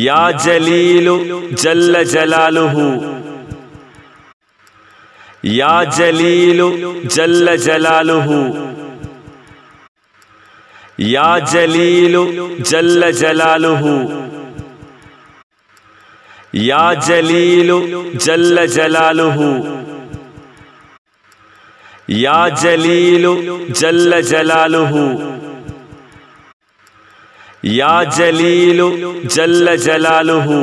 يا جليل جل جلاله يا جليل جل جلاله يا جليل جل جلاله يا جليل جل جلاله يا جليل جل جلاله, يا جليل جلاله या जलील जल्ल जलालुहू